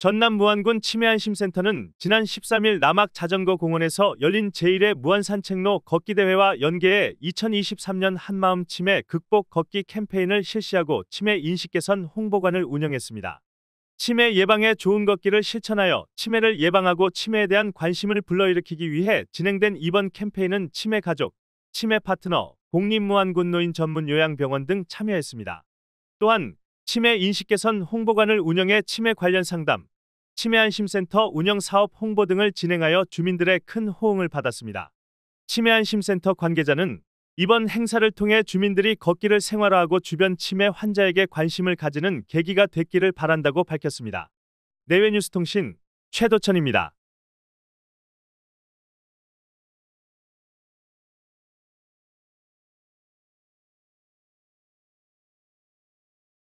전남 무안군 치매안심센터는 지난 13일 남학 자전거 공원에서 열린 제1회 무안산책로 걷기 대회와 연계해 2023년 한마음 치매 극복 걷기 캠페인을 실시하고 치매 인식 개선 홍보관을 운영했습니다. 치매 예방에 좋은 걷기를 실천하여 치매를 예방하고 치매에 대한 관심을 불러일으키기 위해 진행된 이번 캠페인은 치매 가족, 치매 파트너, 공립무안군 노인 전문 요양병원 등 참여했습니다. 또한 치매 인식 개선 홍보관을 운영해 치매 관련 상담, 치매안심센터 운영 사업 홍보 등을 진행하여 주민들의 큰 호응을 받았습니다. 치매안심센터 관계자는 이번 행사를 통해 주민들이 걷기를 생활화하고 주변 치매 환자에게 관심을 가지는 계기가 됐기를 바란다고 밝혔습니다. 내외뉴스통신 최도천입니다.